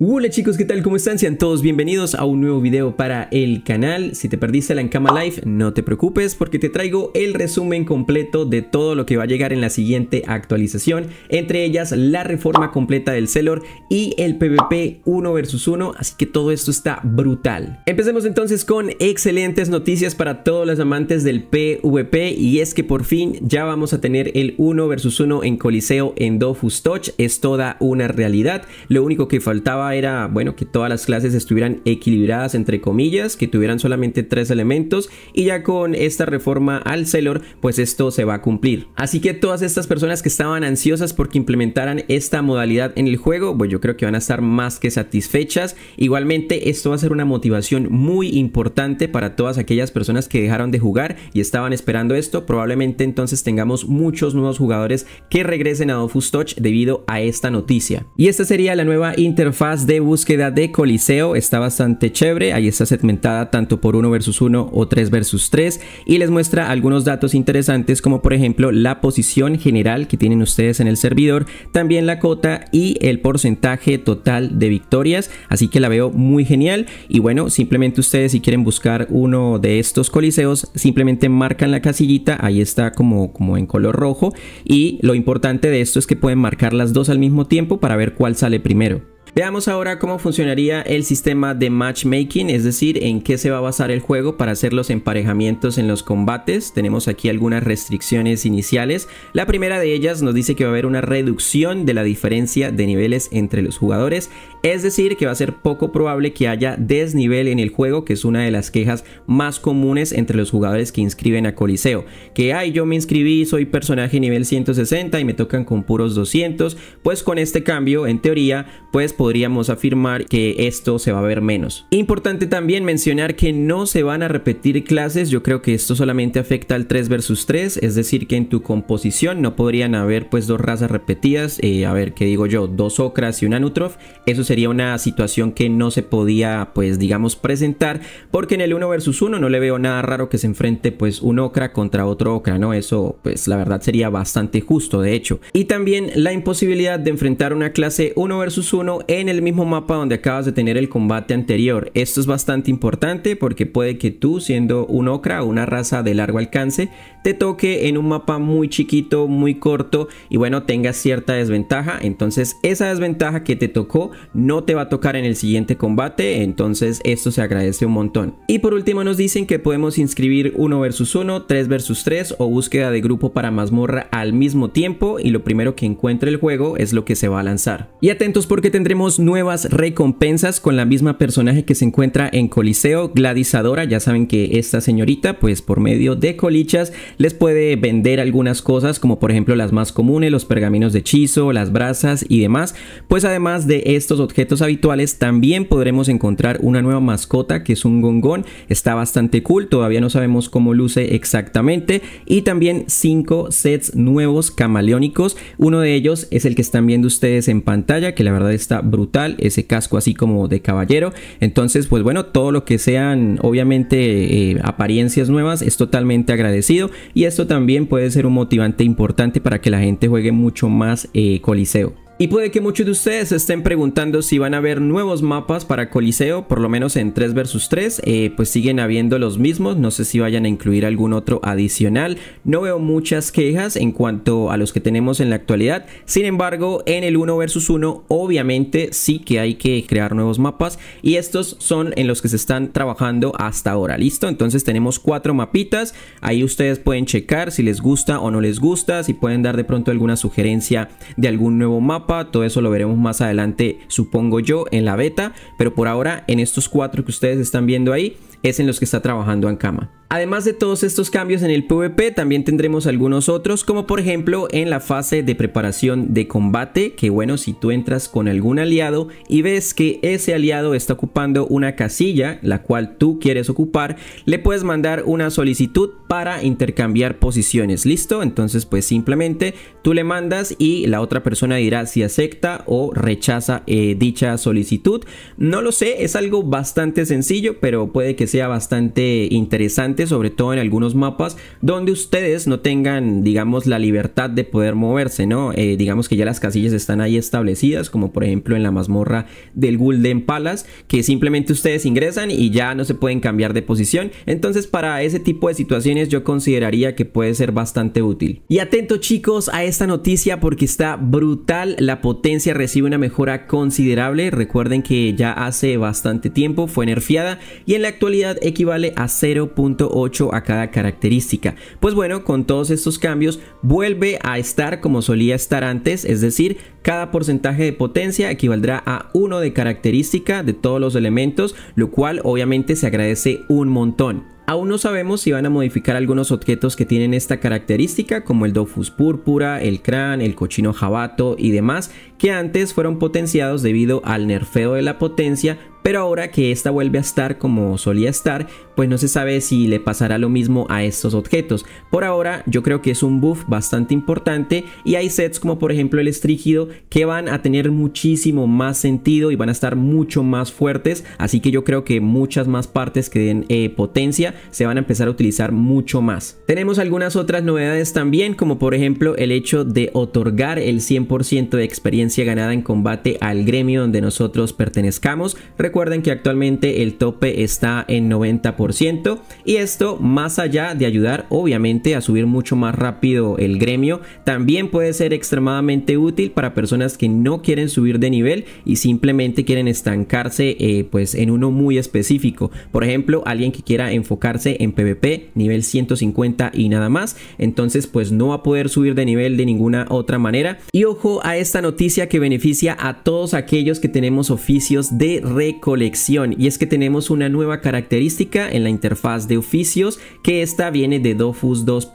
Hola chicos, ¿qué tal? ¿Cómo están? Sean todos bienvenidos a un nuevo video para el canal. Si te perdiste la Encama Live, no te preocupes porque te traigo el resumen completo de todo lo que va a llegar en la siguiente actualización, entre ellas la reforma completa del Celor y el PvP 1 vs 1, así que todo esto está brutal. Empecemos entonces con excelentes noticias para todos los amantes del PvP y es que por fin ya vamos a tener el 1 vs 1 en Coliseo en Dofus Touch, es toda una realidad, lo único que faltaba era, bueno, que todas las clases estuvieran equilibradas, entre comillas, que tuvieran solamente tres elementos y ya con esta reforma al celor pues esto se va a cumplir. Así que todas estas personas que estaban ansiosas porque implementaran esta modalidad en el juego, pues yo creo que van a estar más que satisfechas. Igualmente, esto va a ser una motivación muy importante para todas aquellas personas que dejaron de jugar y estaban esperando esto. Probablemente entonces tengamos muchos nuevos jugadores que regresen a Dofus Touch debido a esta noticia. Y esta sería la nueva interfaz de búsqueda de coliseo, está bastante chévere, ahí está segmentada tanto por 1 versus 1 o 3 versus 3 y les muestra algunos datos interesantes como por ejemplo la posición general que tienen ustedes en el servidor, también la cota y el porcentaje total de victorias, así que la veo muy genial y bueno, simplemente ustedes si quieren buscar uno de estos coliseos, simplemente marcan la casillita, ahí está como, como en color rojo y lo importante de esto es que pueden marcar las dos al mismo tiempo para ver cuál sale primero. Veamos ahora cómo funcionaría el sistema de matchmaking, es decir, en qué se va a basar el juego para hacer los emparejamientos en los combates. Tenemos aquí algunas restricciones iniciales. La primera de ellas nos dice que va a haber una reducción de la diferencia de niveles entre los jugadores, es decir, que va a ser poco probable que haya desnivel en el juego, que es una de las quejas más comunes entre los jugadores que inscriben a Coliseo. Que, ay, yo me inscribí, soy personaje nivel 160 y me tocan con puros 200, pues con este cambio, en teoría, pues podríamos afirmar que esto se va a ver menos. Importante también mencionar que no se van a repetir clases, yo creo que esto solamente afecta al 3 versus 3, es decir que en tu composición no podrían haber pues dos razas repetidas, eh, a ver qué digo yo, dos Ocras y una Nutrof, eso sería una situación que no se podía pues digamos presentar, porque en el 1 versus 1 no le veo nada raro que se enfrente pues un Ocra contra otro Ocra, ¿no? Eso pues la verdad sería bastante justo de hecho. Y también la imposibilidad de enfrentar una clase 1 versus 1 en el mismo mapa donde acabas de tener el combate anterior. Esto es bastante importante porque puede que tú, siendo un Okra o una raza de largo alcance, te toque en un mapa muy chiquito, muy corto y bueno, tengas cierta desventaja. Entonces esa desventaja que te tocó no te va a tocar en el siguiente combate, entonces esto se agradece un montón. Y por último nos dicen que podemos inscribir 1 versus 1, 3 versus 3 o búsqueda de grupo para mazmorra al mismo tiempo y lo primero que encuentre el juego es lo que se va a lanzar. Y atentos porque tendremos nuevas recompensas con la misma personaje que se encuentra en Coliseo, Gladizadora. Ya saben que esta señorita, pues por medio de colichas, les puede vender algunas cosas, como por ejemplo las más comunes, los pergaminos de hechizo, las brasas y demás. Pues además de estos objetos habituales, también podremos encontrar una nueva mascota que es un gongón. Está bastante cool, todavía no sabemos cómo luce exactamente. Y también cinco sets nuevos camaleónicos. Uno de ellos es el que están viendo ustedes en pantalla, que la verdad está brutal, ese casco así como de caballero. Entonces, pues bueno, todo lo que sean obviamente eh, apariencias nuevas es totalmente agradecido y esto también puede ser un motivante importante para que la gente juegue mucho más eh, Coliseo. Y puede que muchos de ustedes estén preguntando si van a haber nuevos mapas para Coliseo, por lo menos en 3 vs 3, pues siguen habiendo los mismos, no sé si vayan a incluir algún otro adicional, no veo muchas quejas en cuanto a los que tenemos en la actualidad, sin embargo en el 1 vs 1 obviamente sí que hay que crear nuevos mapas y estos son en los que se están trabajando hasta ahora, listo, entonces tenemos cuatro mapitas, ahí ustedes pueden checar si les gusta o no les gusta, si pueden dar de pronto alguna sugerencia de algún nuevo mapa, todo eso lo veremos más adelante supongo yo en la beta, pero por ahora en estos cuatro que ustedes están viendo ahí es en los que está trabajando Cama Además de todos estos cambios en el PvP, también tendremos algunos otros, como por ejemplo en la fase de preparación de combate, que bueno, si tú entras con algún aliado y ves que ese aliado está ocupando una casilla, la cual tú quieres ocupar, le puedes mandar una solicitud para intercambiar posiciones, ¿listo? Entonces pues simplemente tú le mandas y la otra persona dirá si acepta o rechaza eh, dicha solicitud. No lo sé, es algo bastante sencillo, pero puede que sea bastante interesante sobre todo en algunos mapas donde ustedes no tengan, digamos, la libertad de poder moverse, ¿no? Eh, digamos que ya las casillas están ahí establecidas, como por ejemplo en la mazmorra del Golden Palace, que simplemente ustedes ingresan y ya no se pueden cambiar de posición. Entonces, para ese tipo de situaciones yo consideraría que puede ser bastante útil. Y atento chicos a esta noticia porque está brutal, la potencia recibe una mejora considerable, recuerden que ya hace bastante tiempo fue nerfeada y en la actualidad equivale a 0.1 8 a cada característica. Pues bueno, con todos estos cambios vuelve a estar como solía estar antes, es decir, cada porcentaje de potencia equivaldrá a 1 de característica de todos los elementos, lo cual obviamente se agradece un montón. Aún no sabemos si van a modificar algunos objetos que tienen esta característica, como el Dofus Púrpura, el Crán, el Cochino Jabato y demás, que antes fueron potenciados debido al nerfeo de la potencia pero ahora que esta vuelve a estar como solía estar, pues no se sabe si le pasará lo mismo a estos objetos. Por ahora yo creo que es un buff bastante importante y hay sets como por ejemplo el estrígido que van a tener muchísimo más sentido y van a estar mucho más fuertes, así que yo creo que muchas más partes que den eh, potencia se van a empezar a utilizar mucho más. Tenemos algunas otras novedades también, como por ejemplo el hecho de otorgar el 100% de experiencia ganada en combate al gremio donde nosotros pertenezcamos. Recuerden que actualmente el tope está en 90% y esto más allá de ayudar obviamente a subir mucho más rápido el gremio, también puede ser extremadamente útil para personas que no quieren subir de nivel y simplemente quieren estancarse eh, pues en uno muy específico. Por ejemplo, alguien que quiera enfocarse en PvP nivel 150 y nada más, entonces pues no va a poder subir de nivel de ninguna otra manera. Y ojo a esta noticia que beneficia a todos aquellos que tenemos oficios de reconocimiento colección y es que tenemos una nueva característica en la interfaz de oficios que esta viene de Dofus 2.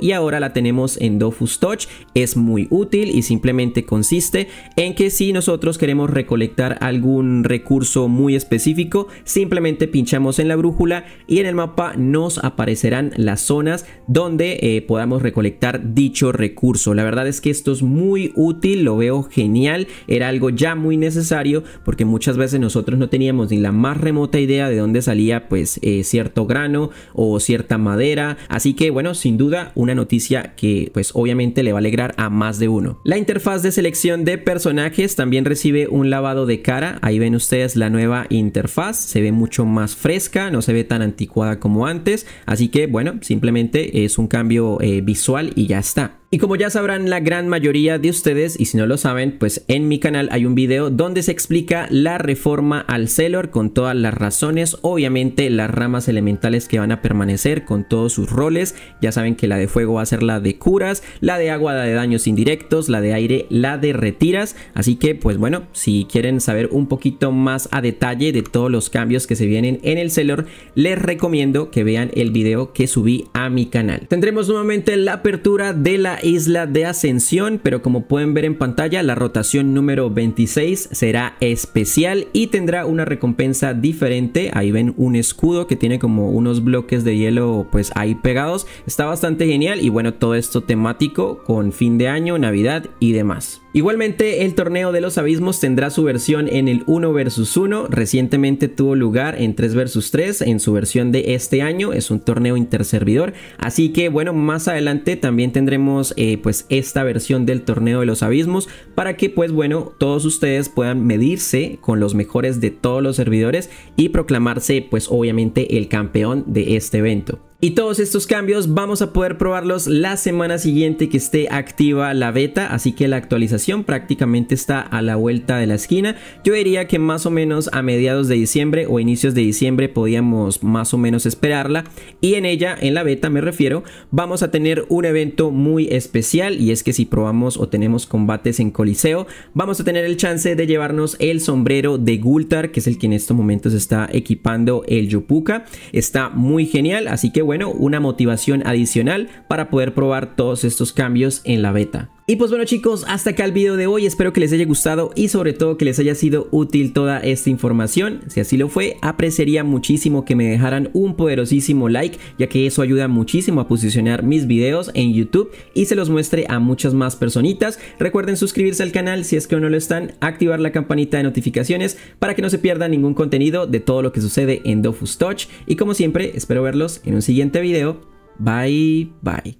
y ahora la tenemos en Dofus Touch. Es muy útil y simplemente consiste en que si nosotros queremos recolectar algún recurso muy específico, simplemente pinchamos en la brújula y en el mapa nos aparecerán las zonas donde eh, podamos recolectar dicho recurso. La verdad es que esto es muy útil, lo veo genial, era algo ya muy necesario porque muchas veces nos nosotros no teníamos ni la más remota idea de dónde salía pues eh, cierto grano o cierta madera. Así que bueno, sin duda una noticia que pues obviamente le va a alegrar a más de uno. La interfaz de selección de personajes también recibe un lavado de cara. Ahí ven ustedes la nueva interfaz. Se ve mucho más fresca, no se ve tan anticuada como antes. Así que bueno, simplemente es un cambio eh, visual y ya está. Y como ya sabrán la gran mayoría de ustedes, y si no lo saben, pues en mi canal hay un video donde se explica la reforma al Celor con todas las razones, obviamente las ramas elementales que van a permanecer con todos sus roles, ya saben que la de fuego va a ser la de curas, la de agua la de daños indirectos, la de aire la de retiras, así que pues bueno, si quieren saber un poquito más a detalle de todos los cambios que se vienen en el Celor les recomiendo que vean el video que subí a mi canal. Tendremos nuevamente la apertura de la isla de ascensión, pero como pueden ver en pantalla, la rotación número 26 será especial y tendrá una recompensa diferente. Ahí ven un escudo que tiene como unos bloques de hielo pues ahí pegados. Está bastante genial y bueno, todo esto temático con fin de año, Navidad y demás. Igualmente, el torneo de los abismos tendrá su versión en el 1 vs 1, recientemente tuvo lugar en 3 vs 3 en su versión de este año, es un torneo interservidor, así que bueno, más adelante también tendremos eh, pues esta versión del torneo de los abismos para que pues bueno, todos ustedes puedan medirse con los mejores de todos los servidores y proclamarse pues obviamente el campeón de este evento. Y todos estos cambios vamos a poder probarlos la semana siguiente que esté activa la beta, así que la actualización prácticamente está a la vuelta de la esquina. Yo diría que más o menos a mediados de diciembre o inicios de diciembre podíamos más o menos esperarla. Y en ella, en la beta me refiero, vamos a tener un evento muy especial y es que si probamos o tenemos combates en Coliseo, vamos a tener el chance de llevarnos el sombrero de Gultar, que es el que en estos momentos está equipando el Yupuka. Está muy genial, así que bueno bueno, una motivación adicional para poder probar todos estos cambios en la beta. Y pues bueno chicos, hasta acá el video de hoy, espero que les haya gustado y sobre todo que les haya sido útil toda esta información. Si así lo fue, apreciaría muchísimo que me dejaran un poderosísimo like, ya que eso ayuda muchísimo a posicionar mis videos en YouTube y se los muestre a muchas más personitas. Recuerden suscribirse al canal si es que no lo están, activar la campanita de notificaciones para que no se pierda ningún contenido de todo lo que sucede en Dofus Touch. Y como siempre, espero verlos en un siguiente video. Bye, bye.